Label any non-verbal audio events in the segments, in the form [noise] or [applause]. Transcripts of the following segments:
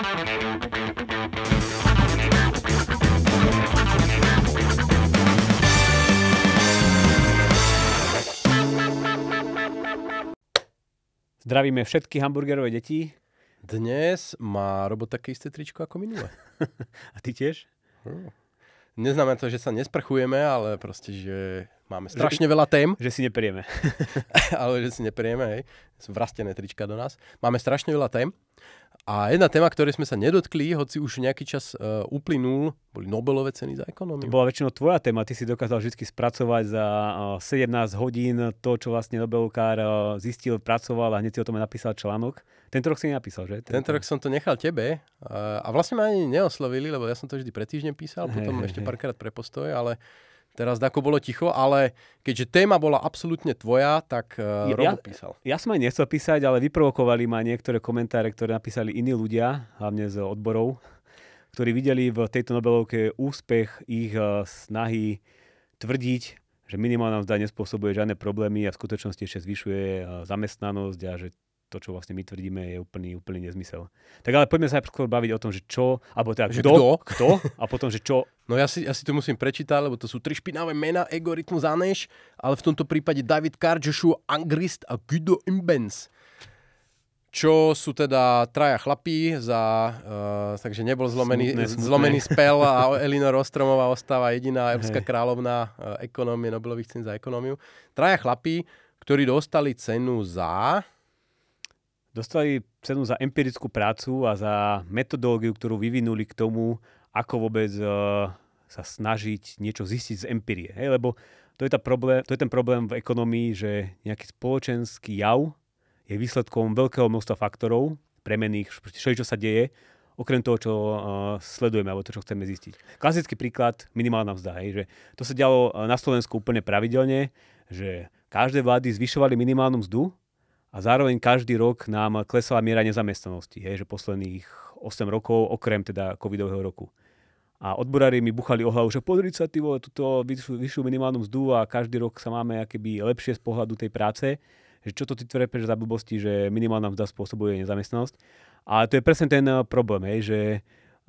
Zdravíme všetky hamburgerové deti. Dnes má robot také isté tričko ako minule. [laughs] A ty tiež? Hm. Neznamená to, že sa nesprchujeme, ale proste, že máme strašne že, veľa tém. Že si neperieme. [laughs] ale že si neperieme, hej. Sú vrastené trička do nás. Máme strašne veľa tém a jedna téma, ktorej sme sa nedotkli, hoci už nejaký čas uh, uplynul, boli Nobelové ceny za ekonómiu. To bola väčšinou tvoja téma, ty si dokázal vždy spracovať za uh, e, 17 hodín to, čo vlastne Nobelkár uh, zistil, pracoval a hneď si o tom napísal článok. Tento rok si nenapísal, že? Tento, Tento rok som to nechal tebe uh, a vlastne ma ani neoslovili, lebo ja som to vždy pre týždeň písal, potom hey, ešte hey. párkrát pre postoj, ale uh, Teraz ako bolo ticho, ale keďže téma bola absolútne tvoja, tak uh, ja, Robo písal. Ja, som aj nechcel písať, ale vyprovokovali ma niektoré komentáre, ktoré napísali iní ľudia, hlavne z odborov, ktorí videli v tejto Nobelovke úspech ich uh, snahy tvrdiť, že minimálna mzda nespôsobuje žiadne problémy a v skutočnosti ešte zvyšuje uh, zamestnanosť a že to, čo vlastne my tvrdíme, je úplný, úplný nezmysel. Tak ale poďme sa najprv baviť o tom, že čo, alebo teda že kto, kto, kto a potom, že čo No ja si, ja si to musím prečítať, lebo to sú tri špinavé mena, Ego, Rytmu, a ale v tomto prípade David Carr, Joshua Angrist a Guido Imbens. Čo sú teda traja chlapí, za, uh, takže nebol zlomený, smutné, smutné. zlomený spel a [laughs] Elinor Ostromová ostáva jediná európska hey. kráľovná uh, eh, ekonomie, Nobelových cen za ekonómiu. Traja chlapí, ktorí dostali cenu za... Dostali cenu za empirickú prácu a za metodológiu, ktorú vyvinuli k tomu, ako vôbec uh, sa snažiť niečo zistiť z empirie. Hej, lebo to je, tá problém, to je ten problém v ekonomii, že nejaký spoločenský jav je výsledkom veľkého množstva faktorov, premených, všetko, čo sa deje, okrem toho, čo uh, sledujeme alebo to, čo chceme zistiť. Klasický príklad, minimálna mzda. Hej, že to sa dialo eh, na Slovensku úplne pravidelne, že každé vlády zvyšovali minimálnu mzdu a zároveň každý rok nám klesala miera nezamestnanosti, hej, že posledných 8 rokov, okrem teda covidového roku. A odborári mi buchali o hlavu, že pozri sa, ty vole, túto vyššiu, vyššiu minimálnu mzdu a každý rok sa máme akéby lepšie z pohľadu tej práce, že čo to ty trepeš za blbosti, že minimálna mzda spôsobuje nezamestnanosť. A to je presne ten eh, problém, hej, že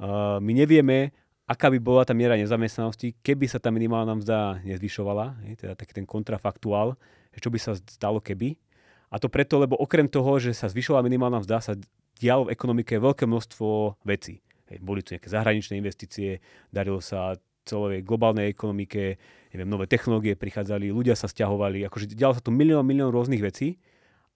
uh, my nevieme, aká by bola tá miera nezamestnanosti, keby sa tá minimálna mzda nezvyšovala, hej, teda taký ten kontrafaktuál, čo by sa stalo keby. A to preto, lebo okrem toho, že sa zvyšovala minimálna mzda, sa dialo v ekonomike veľké množstvo vecí Hej, boli tu nejaké zahraničné investície, darilo sa celovej globálnej ekonomike, neviem, nové technológie prichádzali, ľudia sa stiahovali, akože dialo sa tu milión, milión rôznych vecí.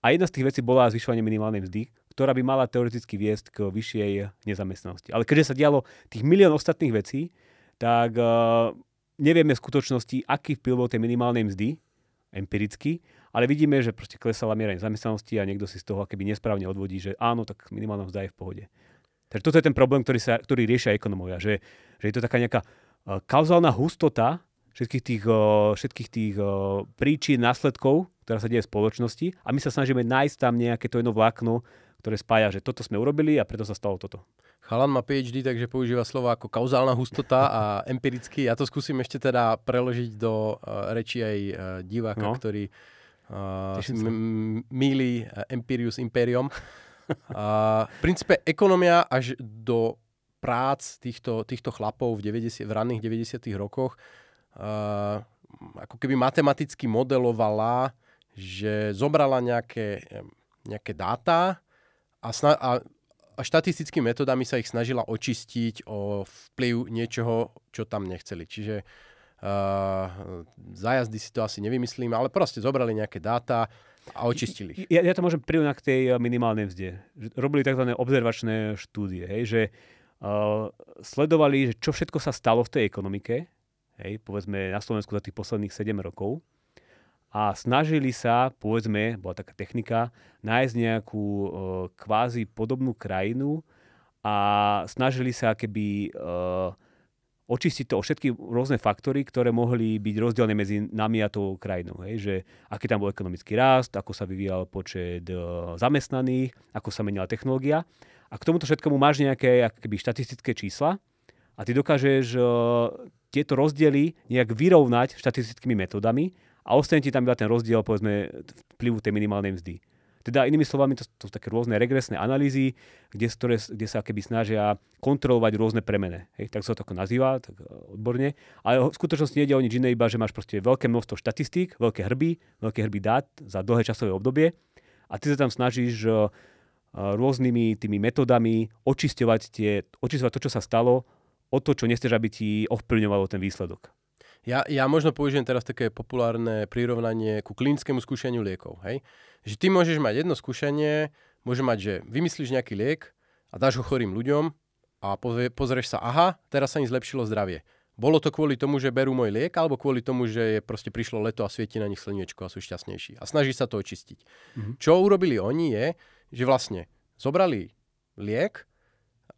A jedna z tých vecí bola zvyšovanie minimálnej mzdy, ktorá by mala teoreticky viesť k vyššej nezamestnanosti. Ale keďže sa dialo tých milión ostatných vecí, tak uh, nevieme v skutočnosti, aký vplyv bol tej minimálnej mzdy empiricky, ale vidíme, že proste klesala miera nezamestnanosti a niekto si z toho keby nesprávne odvodí, že áno, tak minimálna mzda je v pohode. Takže toto je ten problém, ktorý, sa, ktorý riešia ekonomovia, že, že je to taká nejaká kauzálna hustota všetkých tých, všetkých tých príčin, následkov, ktorá sa deje v spoločnosti a my sa snažíme nájsť tam nejaké to jedno vlákno, ktoré spája, že toto sme urobili a preto sa stalo toto. Chalan má PhD, takže používa slova ako kauzálna hustota a empiricky. Ja to skúsim ešte teda preložiť do uh, reči aj uh, diváka, no. ktorý uh, m- mýli Empirius Imperium. A, v princípe ekonomia až do prác týchto, týchto chlapov v, 90, v ranných 90. rokoch uh, ako keby matematicky modelovala, že zobrala nejaké, nejaké dáta a, sna- a, a štatistickými metodami sa ich snažila očistiť o vplyv niečoho, čo tam nechceli. Čiže Uh, eh, zajazdy si to asi nevymyslím, ale proste zobrali nejaké dáta a očistili ich. Ja, ja to môžem prirovnať k tej eh, minimálnej vzde. Robili tzv. observačné štúdie, hej, že uh, sledovali, že čo všetko sa stalo v tej ekonomike, hej, povedzme na Slovensku za tých posledných 7 rokov a snažili sa, povedzme, bola taká technika, nájsť nejakú uh, kvázi podobnú krajinu a snažili sa keby uh, očistiť to o všetky rôzne faktory, ktoré mohli byť rozdielne medzi nami a tou krajinou. Hej? Že aký tam bol ekonomický rast, ako sa vyvíjal počet e, zamestnaných, ako sa menila technológia. A k tomuto všetkomu máš nejaké akoby, štatistické čísla a ty dokážeš uh, tieto rozdiely nejak vyrovnať štatistickými metodami a ostane ti tam iba ten rozdiel, povedzme, vplyvu tej minimálnej mzdy. Teda inými slovami, to, to sú také rôzne regresné analýzy, kde, ktoré, kde sa keby snažia kontrolovať rôzne premene. Hej, tak sa to ako nazýva, tak e, odborne. Ale v skutočnosti nejde o nič iné, iba že máš proste veľké množstvo štatistík, veľké hrby, veľké hrby dát za dlhé časové obdobie a ty sa tam snažíš e, e, rôznymi tými metodami očisťovať, tie, očisťovať to, čo sa stalo, o to, čo nechceš, aby ti ovplyvňovalo ten výsledok. Ja, ja možno použijem teraz také populárne prirovnanie ku klinickému skúšaniu liekov. Hej? Že ty môžeš mať jedno skúšanie, môže mať, že vymyslíš nejaký liek a dáš ho chorým ľuďom a pozrie, pozrieš sa, aha, teraz sa im zlepšilo zdravie. Bolo to kvôli tomu, že berú môj liek, alebo kvôli tomu, že je proste prišlo leto a svieti na nich slniečko a sú šťastnejší. A snaží sa to očistiť. Mm-hmm. Čo urobili oni je, že vlastne zobrali liek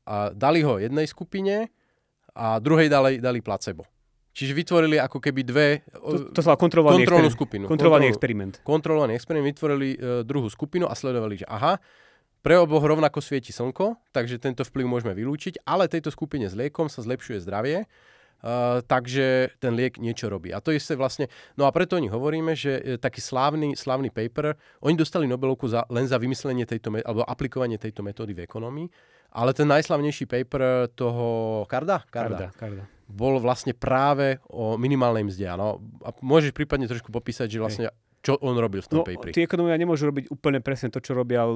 a dali ho jednej skupine a druhej dali, dali placebo. Čiže vytvorili ako keby dve... To, to sa kontrolovaný kontrolnú experiment. skupinu. Kontrolovaný kontrol, experiment. Kontrolovaný experiment, vytvorili e, druhú skupinu a sledovali, že aha, pre oboch rovnako svieti slnko, takže tento vplyv môžeme vylúčiť, ale tejto skupine s liekom sa zlepšuje zdravie takže ten liek niečo robí. A to je vlastne, no a preto oni hovoríme, že e, taký slávny, slávny paper, oni dostali Nobelovku za, len za vymyslenie tejto, alebo aplikovanie tejto metódy v ekonomii, ale ten najslavnejší paper toho Karda? Karda, Karda. Karda bol vlastne práve o minimálnej mzde. Ano? A môžeš prípadne trošku popísať, že vlastne Hej čo on robil v tom no, paperi? Tí ekonomia nemôžu robiť úplne presne to, čo robia uh,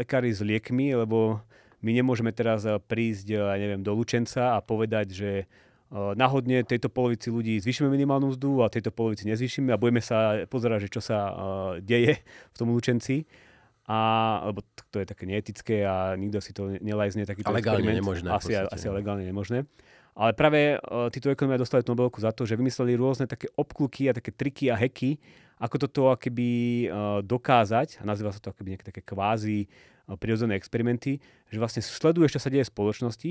lekári s liekmi, lebo my nemôžeme teraz e, prísť, ja neviem, do Lučenca a povedať, že Eh, náhodne tejto polovici ľudí zvýšime minimálnu mzdu a tejto polovici nezvýšime a budeme sa pozerať, že čo sa eh, deje v tom učenci. A, lebo to je také neetické a nikto si to nelajzne takýto legálne experiment. nemožné. Asi, podstate, asi ne. No. legálne nemožné. Ale práve uh, títo ekonomia dostali tú Nobelku za to, že vymysleli rôzne také obkluky a také triky a heky, ako toto akéby uh, dokázať, a nazýva sa to akéby nejaké také kvázi uh, prirodzené experimenty, že vlastne sleduješ, čo sa deje v spoločnosti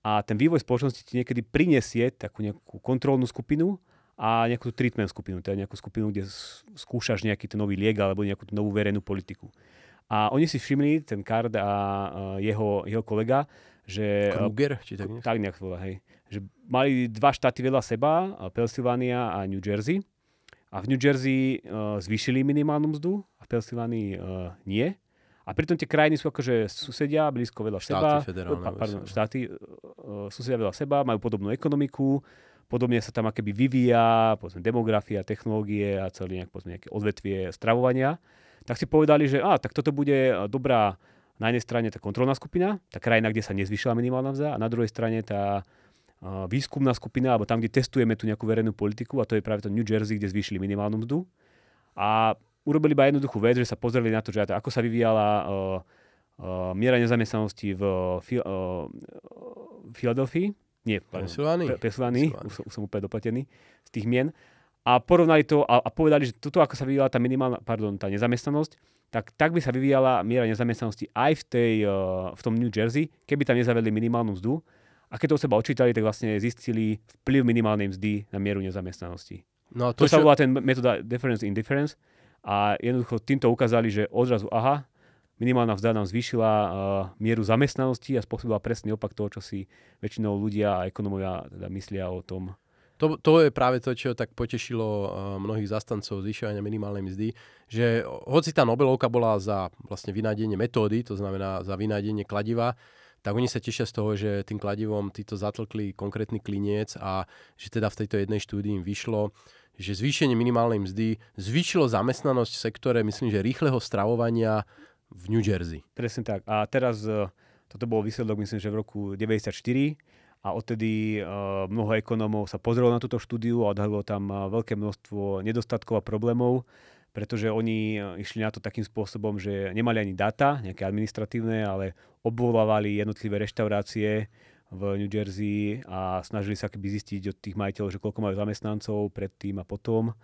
a ten vývoj spoločnosti ti niekedy prinesie takú nejakú kontrolnú skupinu a nejakú treatment skupinu, teda nejakú skupinu, kde skúšaš nejaký ten nový liek alebo nejakú novú verejnú politiku. A oni si všimli, ten Kard a jeho, jeho kolega, že... Kruger, či tak nejak? Tak nejak to hej. Že mali dva štáty vedľa seba, Pennsylvania a New Jersey. A v New Jersey uh, zvýšili minimálnu mzdu a v Pennsylvania uh, e, nie. A pritom tie krajiny sú akože susedia blízko vedľa štáty seba. Federálne, pa, pardon, štáty federálne. susedia vedľa seba, majú podobnú ekonomiku, podobne sa tam akéby vyvíja povedzme, demografia, technológie a celý nejak, povedzme, nejaké odvetvie stravovania. Tak si povedali, že á, tak toto bude dobrá na jednej strane tá kontrolná skupina, tá krajina, kde sa nezvyšila minimálna mzda, a na druhej strane tá e, výskumná skupina, alebo tam, kde testujeme tú nejakú verejnú politiku, a to je práve to New Jersey, kde zvýšili minimálnu mzdu. A urobili iba jednoduchú vec, že sa pozreli na to, že ako sa vyvíjala uh, miera nezamestnanosti v eh, fi- uh, Filadelfii, nie, Pesulány. Pesulány. už, už som úplne doplatený z tých mien, a porovnali to a, a povedali, že toto, ako sa vyvíjala tá minimálna, pardon, tá nezamestnanosť, tak, tak by sa vyvíjala miera nezamestnanosti aj v, tej, uh, v tom New Jersey, keby tam nezavedli minimálnu mzdu. A keď to od seba očítali, tak vlastne zistili vplyv minimálnej mzdy na mieru nezamestnanosti. No to, to čo... sa volá ten metóda difference in difference, a jednoducho týmto ukázali, že odrazu aha, minimálna vzda nám zvýšila uh, mieru zamestnanosti a spôsobila presný opak toho, čo si väčšinou ľudia a ekonomovia teda myslia o tom. To, to je práve to, čo tak potešilo uh, mnohých zastancov zvyšovania minimálnej mzdy, že hoci tá Nobelovka bola za vlastne vynájdenie metódy, to znamená za vynájdenie kladiva, tak oni sa tešia z toho, že tým kladivom títo zatlkli konkrétny kliniec a že teda v tejto jednej štúdii im vyšlo, že zvýšenie minimálnej mzdy zvýšilo zamestnanosť v sektore, myslím, že rýchleho stravovania v New Jersey. Presne tak. A teraz e, toto bol výsledok, myslím, že v roku 1994 a odtedy e, mnoho ekonómov sa pozrelo na túto štúdiu a odhalilo tam e, veľké množstvo nedostatkov a problémov, pretože oni išli na to takým spôsobom, že nemali ani data, nejaké administratívne, ale obvolávali jednotlivé reštaurácie, v New Jersey a snažili sa keby zistiť od tých majiteľov, že koľko majú zamestnancov predtým a potom.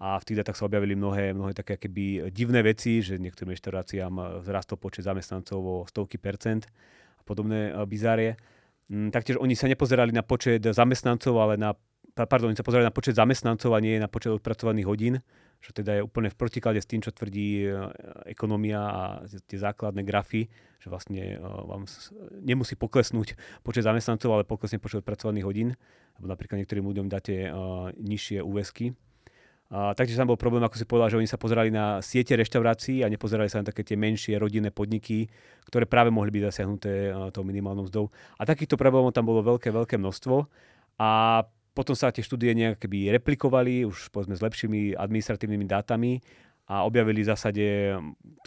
A v tých datách sa objavili mnohé, mnohé také keby divné veci, že niektorým reštauráciám eh, zrastol počet zamestnancov o stovky percent a podobné eh, bizárie. Mm, taktiež oni sa nepozerali na počet zamestnancov, ale na, pardon, oni sa pozerali na počet zamestnancov a nie na počet odpracovaných hodín čo teda je úplne v protiklade s tým, čo tvrdí eh, ekonomia a tie základné grafy, že vlastne eh, vám nemusí poklesnúť počet zamestnancov, ale poklesne počet pracovaných hodín, alebo napríklad niektorým ľuďom dáte eh, nižšie úvesky. A, taktiež tam bol problém, ako si povedal, že oni sa pozerali na siete reštaurácií a nepozerali sa na také tie menšie rodinné podniky, ktoré práve mohli byť zasiahnuté tou minimálnou mzdou. A takýchto problémov tam bolo veľké, veľké množstvo. A potom sa tie štúdie nejaké by replikovali, už povedzme s lepšími administratívnymi dátami a objavili v zásade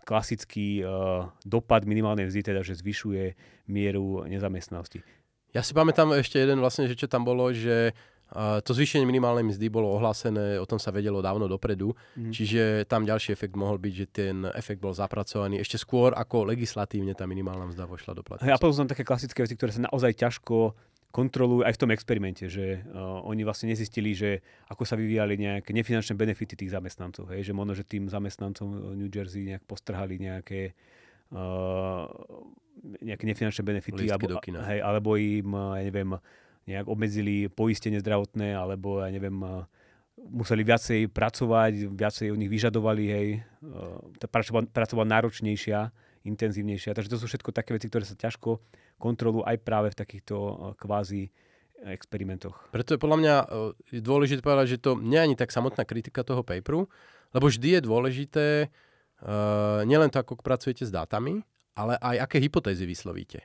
klasický uh, dopad minimálnej mzdy, teda že zvyšuje mieru nezamestnanosti. Ja si pamätám ešte jeden vlastne, že čo tam bolo, že Uh, to zvýšenie minimálnej mzdy bolo ohlásené, o tom sa vedelo dávno dopredu, mm. čiže tam ďalší efekt mohol byť, že ten efekt bol zapracovaný ešte skôr, ako legislatívne tá minimálna mzda vošla do platnosti. Ja poznám také klasické veci, ktoré sa naozaj ťažko kontrolujú aj v tom experimente, že uh, oni vlastne nezistili, že ako sa vyvíjali nejaké nefinančné benefity tých zamestnancov. Hej? Že možno, že tým zamestnancom uh, New Jersey nejak postrhali nejaké uh, nejaké nefinančné benefity. alebo, do kina. Hej, alebo im, uh, ja neviem, nejak obmedzili poistenie zdravotné, alebo, ja neviem, uh, museli viacej pracovať, viacej od nich vyžadovali, hej. Uh, tá náročnejšia, intenzívnejšia. Takže to sú všetko také veci, ktoré sa ťažko kontrolu aj práve v takýchto eh, kvázi eh, experimentoch. Preto je podľa mňa eh, je dôležité povedať, že to nie je ani tak samotná kritika toho paperu, lebo vždy je dôležité uh, nielen to, ako pracujete s dátami, ale aj aké hypotézy vyslovíte.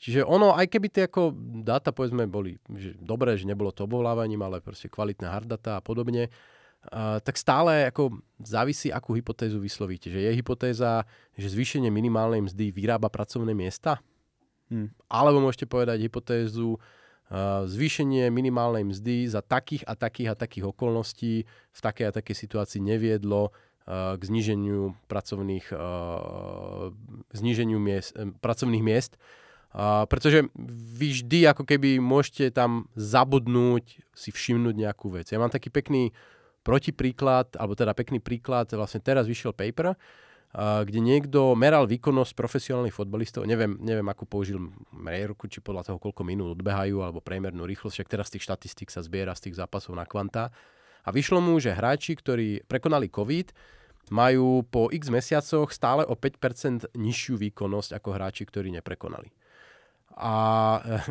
Čiže ono, aj keby tie ako dáta, povedzme, boli že dobré, že nebolo to obovlávaním, ale proste kvalitná hard data a podobne, Uh, tak stále ako závisí, akú hypotézu vyslovíte. Že je hypotéza, že zvýšenie minimálnej mzdy vyrába pracovné miesta? Hmm. Alebo môžete povedať hypotézu uh, zvýšenie minimálnej mzdy za takých a takých a takých okolností v takej a takej situácii neviedlo uh, k zniženiu pracovných, uh, zníženiu miest, pracovných miest. Uh, pretože vy vždy ako keby môžete tam zabudnúť, si všimnúť nejakú vec. Ja mám taký pekný protipríklad, alebo teda pekný príklad, vlastne teraz vyšiel paper, kde niekto meral výkonnosť profesionálnych fotbalistov, neviem, neviem ako použil mrejerku, či podľa toho, koľko minút odbehajú, alebo priemernú rýchlosť, však teraz z tých štatistík sa zbiera z tých zápasov na kvanta. A vyšlo mu, že hráči, ktorí prekonali COVID, majú po x mesiacoch stále o 5% nižšiu výkonnosť ako hráči, ktorí neprekonali. A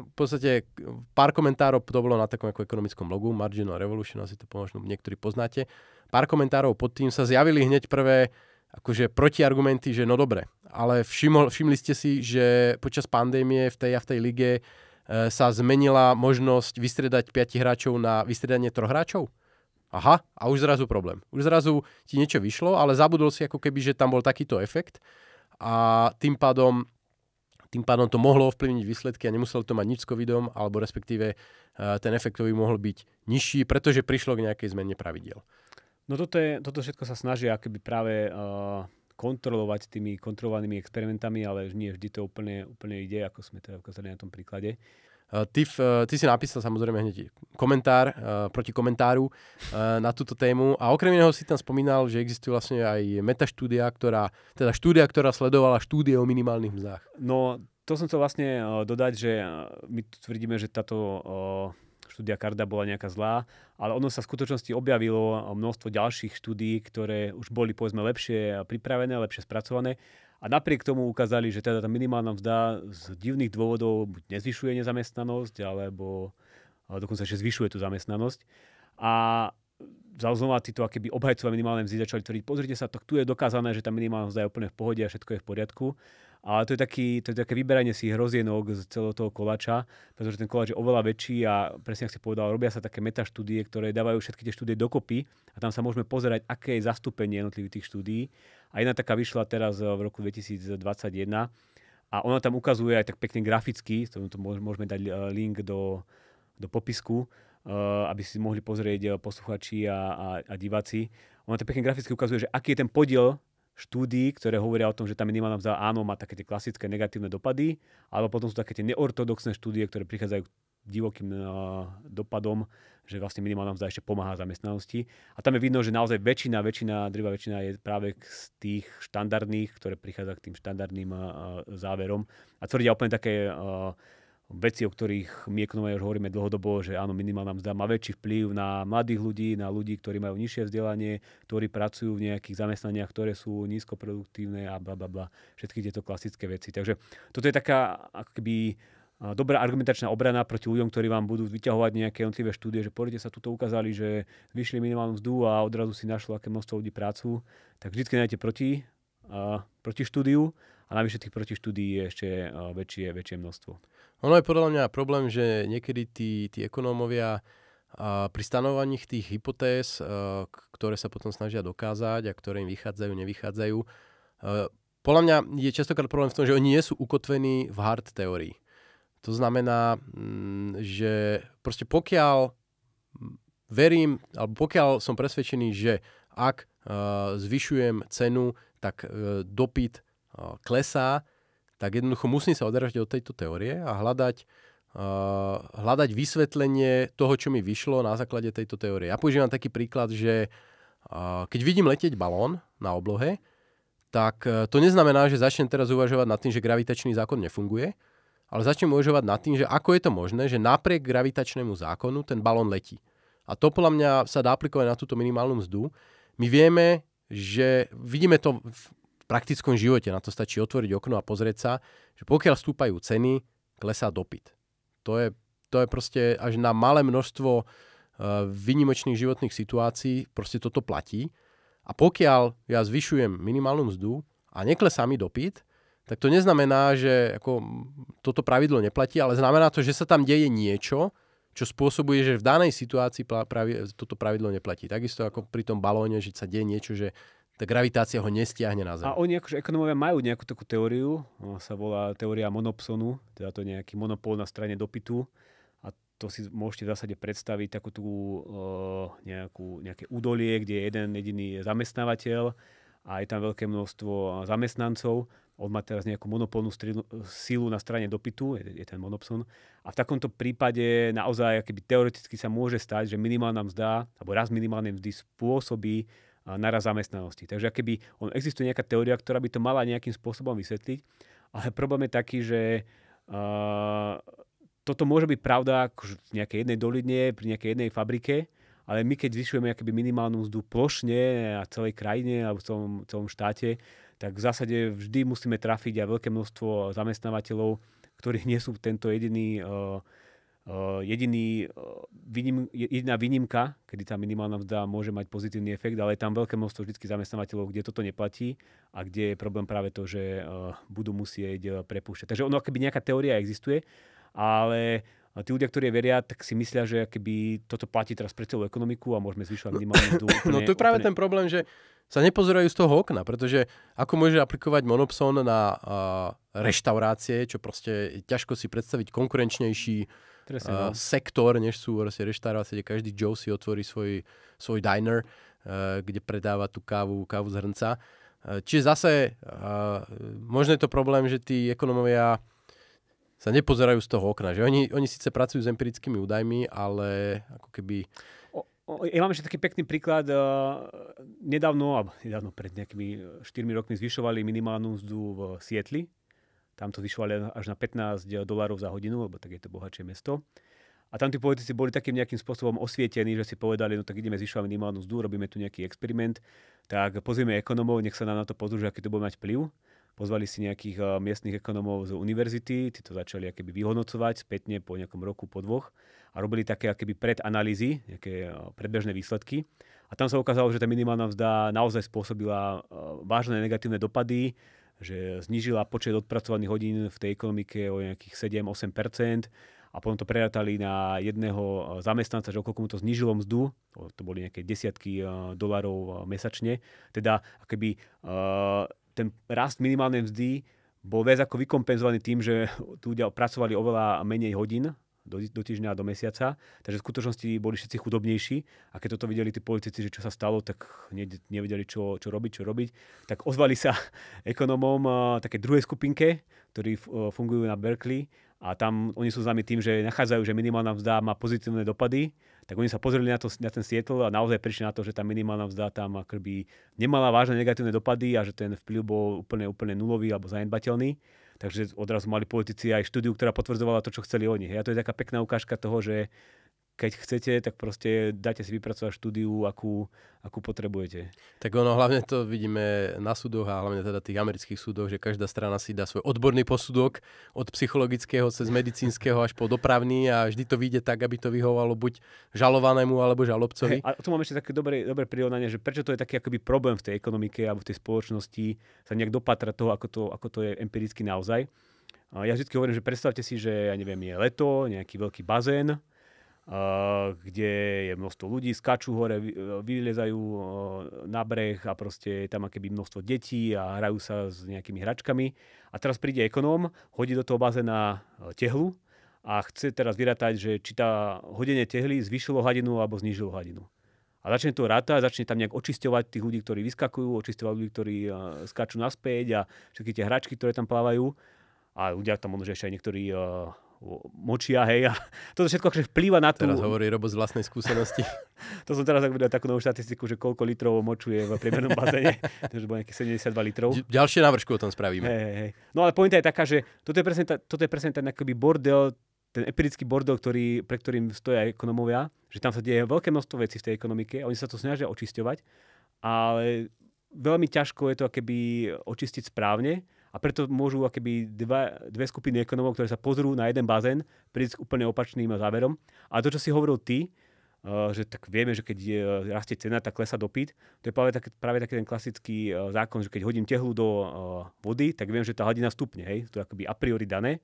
v podstate pár komentárov, to bolo na takom ako ekonomickom blogu, Marginal Revolution, asi to možno niektorí poznáte, pár komentárov pod tým sa zjavili hneď prvé akože protiargumenty, že no dobre, ale všimol, všimli ste si, že počas pandémie v tej a v tej lige e, sa zmenila možnosť vystredať 5 hráčov na vystredanie troch hráčov? Aha, a už zrazu problém. Už zrazu ti niečo vyšlo, ale zabudol si ako keby, že tam bol takýto efekt a tým pádom tým pádom to mohlo ovplyvniť výsledky a nemuselo to mať nič s covidom, alebo respektíve e, ten efektový mohol byť nižší, pretože prišlo k nejakej zmene pravidiel. No toto, je, toto všetko sa snažia akoby práve uh, kontrolovať tými kontrolovanými experimentami, ale nie vždy to úplne, úplne ide, ako sme teda ukázali na tom príklade. Uh, ty, uh, ty si napísal samozrejme hneď komentár uh, proti komentáru na túto tému a okrem iného si tam spomínal, že existuje vlastne aj metaštúdia, ktorá, teda štúdia, ktorá sledovala štúdie o minimálnych mzdách. No to som chcel vlastne dodať, že my tvrdíme, že táto štúdia Karda bola nejaká zlá, ale ono sa v skutočnosti objavilo množstvo ďalších štúdí, ktoré už boli povedzme lepšie pripravené, lepšie spracované a napriek tomu ukázali, že teda tá minimálna mzda z divných dôvodov buď nezvyšuje nezamestnanosť, alebo dokonca, ešte zvyšuje tú zamestnanosť. A zaujímavá títo akéby obhajcovia minimálne mzdy začali tvrdiť, pozrite sa, tak tu je dokázané, že tá minimálna mzda je úplne v pohode a všetko je v poriadku. Ale to je, taký, to je také vyberanie si hrozienok z celého toho kolača, pretože ten kolač je oveľa väčší a presne ako si povedal, robia sa také metaštúdie, ktoré dávajú všetky tie štúdie dokopy a tam sa môžeme pozerať, aké je zastúpenie jednotlivých tých štúdií. A jedna taká vyšla teraz eh, v roku 2021 a ona tam ukazuje aj tak pekne graficky, to môžeme dať eh, link do, do popisku, eh, aby si mohli pozrieť posluchači a, a, a diváci. Ona to pekne graficky ukazuje, že aký je ten podiel štúdií, ktoré hovoria o tom, že tá minimálna mzda áno má také tie klasické negatívne dopady, alebo potom sú také tie neortodoxné štúdie, ktoré prichádzajú k divokým uh, dopadom, že vlastne minimálna mzda ešte pomáha zamestnanosti. A tam je vidno, že naozaj väčšina, väčšina, drýva väčšina je práve z tých štandardných, ktoré prichádza k tým štandardným uh, záverom. A tvrdia úplne také uh, veci, o ktorých my ekonomia už hovoríme dlhodobo, že áno, minimálna mzda má väčší vplyv na mladých ľudí, na ľudí, ktorí majú nižšie vzdelanie, ktorí pracujú v nejakých zamestnaniach, ktoré sú nízkoproduktívne a bla bla bla. Všetky tieto klasické veci. Takže toto je taká akoby dobrá argumentačná obrana proti ľuďom, ktorí vám budú vyťahovať nejaké jednotlivé štúdie, že pozrite sa, tuto ukázali, že vyšli minimálnu mzdu a odrazu si našlo aké množstvo ľudí prácu, tak vždy nájdete proti, uh, proti štúdiu a navyše tých protištúdí je ešte e, väčšie, väčšie množstvo. Ono je podľa mňa problém, že niekedy tí, tí ekonómovia a pri stanovaní tých hypotéz, e, ktoré sa potom snažia dokázať a ktoré im vychádzajú, nevychádzajú, e, podľa mňa je častokrát problém v tom, že oni nie sú ukotvení v hard teórii. To znamená, mm, že proste pokiaľ verím, alebo pokiaľ som presvedčený, že ak zvyšujem cenu, tak dopyt klesá, tak jednoducho musím sa odrážať od tejto teórie a hľadať, hľadať vysvetlenie toho, čo mi vyšlo na základe tejto teórie. Ja používam taký príklad, že keď vidím letieť balón na oblohe, tak e, to neznamená, že začnem teraz uvažovať nad tým, že gravitačný zákon nefunguje, ale začnem uvažovať nad tým, že ako je to možné, že napriek gravitačnému zákonu ten balón letí. A to podľa mňa sa dá aplikovať na túto minimálnu mzdu. My vieme, že vidíme to praktickom živote. Na to stačí otvoriť okno a pozrieť sa, že pokiaľ stúpajú ceny, klesá dopyt. To je, to je proste až na malé množstvo eh, vynimočných životných situácií proste toto platí. A pokiaľ ja zvyšujem minimálnu mzdu a neklesá mi dopyt, tak to neznamená, že ako, toto pravidlo neplatí, ale znamená to, že sa tam deje niečo, čo spôsobuje, že v danej situácii pravi, toto pravidlo neplatí. Takisto ako pri tom balóne, že sa deje niečo, že tá gravitácia ho nestiahne na Zem. A oni akože ekonomovia majú nejakú takú teóriu, ona sa volá teória monopsonu, teda to je nejaký monopol na strane dopytu a to si môžete v zásade predstaviť takú tú, eh, nejakú, nejaké údolie, kde je jeden jediný zamestnávateľ a je tam veľké množstvo zamestnancov. On má teraz nejakú monopolnú strilu, silu na strane dopytu, je, je ten monopson. A v takomto prípade naozaj keby teoreticky sa môže stať, že minimálna mzda, alebo raz minimálnej mzdy spôsobí naraz zamestnanosti. Takže keby on existuje nejaká teória, ktorá by to mala nejakým spôsobom vysvetliť, ale problém je taký, že uh, toto môže byť pravda akože v nejakej jednej dolidne, pri nejakej jednej fabrike, ale my keď zvyšujeme akoby minimálnu mzdu plošne a celej krajine alebo v celom, celom štáte, tak v zásade vždy musíme trafiť aj veľké množstvo zamestnávateľov, ktorí nie sú tento jediný uh, jediný, výnim, jediná výnimka, kedy tá minimálna mzda môže mať pozitívny efekt, ale je tam veľké množstvo vždy zamestnávateľov, kde toto neplatí a kde je problém práve to, že budú musieť prepúšťať. Takže ono akoby nejaká teória existuje, ale tí ľudia, ktorí veria, tak si myslia, že keby toto platí teraz pre celú ekonomiku a môžeme zvyšovať no, minimálnu mzdu. [laughs] Úplne, no to je práve úplne... ten problém, že sa nepozerajú z toho okna, pretože ako môže aplikovať Monopson na uh, reštaurácie, čo proste ťažko si predstaviť konkurenčnejší Presne, uh, sektor, než sú vlastne reštaurácie, kde každý Joe si otvorí svoj, svoj diner, uh, kde predáva tú kávu, kávu z hrnca. Uh, čiže zase, uh, možno je to problém, že tí ekonomovia sa nepozerajú z toho okna. Že oni, oni síce pracujú s empirickými údajmi, ale ako keby... ja mám ešte taký pekný príklad. Nedávno, nedávno pred nejakými 4 rokmi zvyšovali minimálnu mzdu v Sietli, tam to vyšlo až na 15 dolárov za hodinu, lebo tak je to bohatšie mesto. A tam tí politici boli takým nejakým spôsobom osvietení, že si povedali, no tak ideme zvyšovať minimálnu mzdu, robíme tu nejaký experiment, tak pozrieme ekonomov, nech sa nám na to pozrú, aký to bude mať vplyv. Pozvali si nejakých eh, miestnych ekonomov z univerzity, tí to začali akéby vyhodnocovať spätne po nejakom roku, po dvoch a robili také akéby predanalýzy, nejaké eh, predbežné výsledky. A tam sa ukázalo, že tá minimálna mzda naozaj spôsobila eh, vážne negatívne dopady, že znížila počet odpracovaných hodín v tej ekonomike o nejakých 7-8 a potom to prerátali na jedného eh, zamestnanca, že okolo mu to znižilo mzdu, to boli nejaké desiatky eh, dolarov eh, mesačne. Teda keby ten rast minimálnej mzdy bol viac ako vykompenzovaný tým, že tu ľudia pracovali oveľa menej hodín do, do týždňa, do mesiaca. Takže v skutočnosti boli všetci chudobnejší a keď toto videli tí politici, že čo sa stalo, tak ne, nevedeli, čo, čo robiť, čo robiť. Tak ozvali sa [laughs] ekonomom také druhej skupinke, ktorí e, fungujú na Berkeley a tam oni sú známi tým, že nachádzajú, že minimálna mzda má pozitívne dopady, tak oni sa pozreli na, to, na ten Seattle a naozaj prišli na to, že tá minimálna mzda tam akoby nemala vážne negatívne dopady a že ten vplyv bol úplne, úplne nulový alebo zanedbateľný. Takže odrazu mali politici aj štúdiu, ktorá potvrdzovala to, čo chceli oni. A to je taká pekná ukážka toho, že keď chcete, tak proste dáte si vypracovať štúdiu, akú, akú potrebujete. Tak ono, hlavne to vidíme na súdoch a hlavne teda tých amerických súdoch, že každá strana si dá svoj odborný posudok od psychologického cez medicínskeho až po dopravný a vždy to vyjde tak, aby to vyhovalo buď žalovanému alebo žalobcovi. Hey, a tu mám ešte také dobré, dobré prirovnanie, že prečo to je taký akoby problém v tej ekonomike alebo v tej spoločnosti sa nejak dopatrať toho, ako to, ako to je empiricky naozaj. Ja vždy hovorím, že predstavte si, že ja neviem, je leto, nejaký veľký bazén, Eh, kde je množstvo ľudí, skačú hore, eh, vylezajú eh, na breh a proste je tam akéby množstvo detí a hrajú sa s nejakými hračkami. A teraz príde ekonóm, hodí do toho bazéna tehlu a chce teraz vyratať, že či tá hodenie tehly zvyšilo hladinu alebo znižilo hladinu. A začne to rátať, začne tam nejak očisťovať tých ľudí, ktorí vyskakujú, očisťovať ľudí, ktorí skáču naspäť a všetky tie hračky, ktoré tam plávajú. A ľudia tam možno, že ešte aj niektorí močia, hej. A [laughs] toto všetko akože vplýva na tú... Teraz hovorí Robo z vlastnej skúsenosti. [laughs] to som teraz videl takú novú štatistiku, že koľko litrov moču je v priemernom bazéne. [laughs] Takže bolo nejakých 72 litrov. Ďalšie návršku o tom spravíme. hej, hej. No ale pointa je taká, že toto je presne, ta, toto je presne ten akoby bordel, ten epirický bordel, ktorý, pre ktorým stoja ekonomovia, že tam sa deje veľké množstvo vecí v tej ekonomike, oni sa to snažia očisťovať, ale veľmi ťažko je to keby očistiť správne, a preto môžu akéby dva, dve skupiny ekonomov, ktoré sa pozrú na jeden bazén, prísť úplne opačným záverom. A to, čo si hovoril ty, eh, že tak vieme, že keď eh, rastie cena, tak klesa dopyt. To je práve, tak, práve taký ten klasický eh, zákon, že keď hodím tehlu do vody, tak viem, že tá hladina stupne. Hej? To je akoby a priori dané.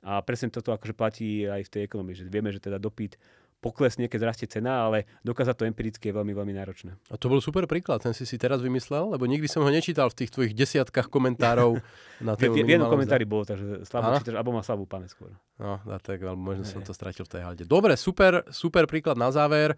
A presne toto akože platí aj v tej ekonomii, že vieme, že teda dopyt poklesne, keď zrastie cena, ale dokázať to empiricky je veľmi, veľmi náročné. A to bol super príklad, ten si si teraz vymyslel, lebo nikdy som ho nečítal v tých tvojich desiatkách komentárov [laughs] na tému V jednom komentári bolo, takže slabo čítaš, alebo má slabú pamäť skôr. No, tak, možno ne. som to stratil v tej halde. Dobre, super, super príklad na záver.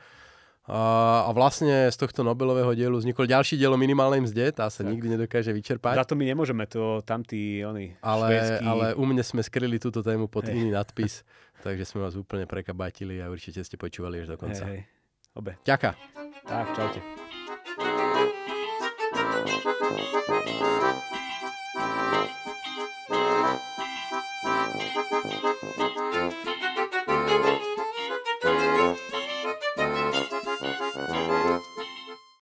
A vlastne z tohto Nobelového dielu vznikol ďalší dielo minimálnej mzde, tá sa tak. nikdy nedokáže vyčerpať. Za to my nemôžeme, to tam tí oni ale, švédsky... ale u mne sme skryli túto tému pod hey. iný [laughs] nadpis, takže sme vás úplne prekabatili a určite ste počúvali až do konca. Hey, hey. Obe. Ďaká. Tak, čaute. Thank you.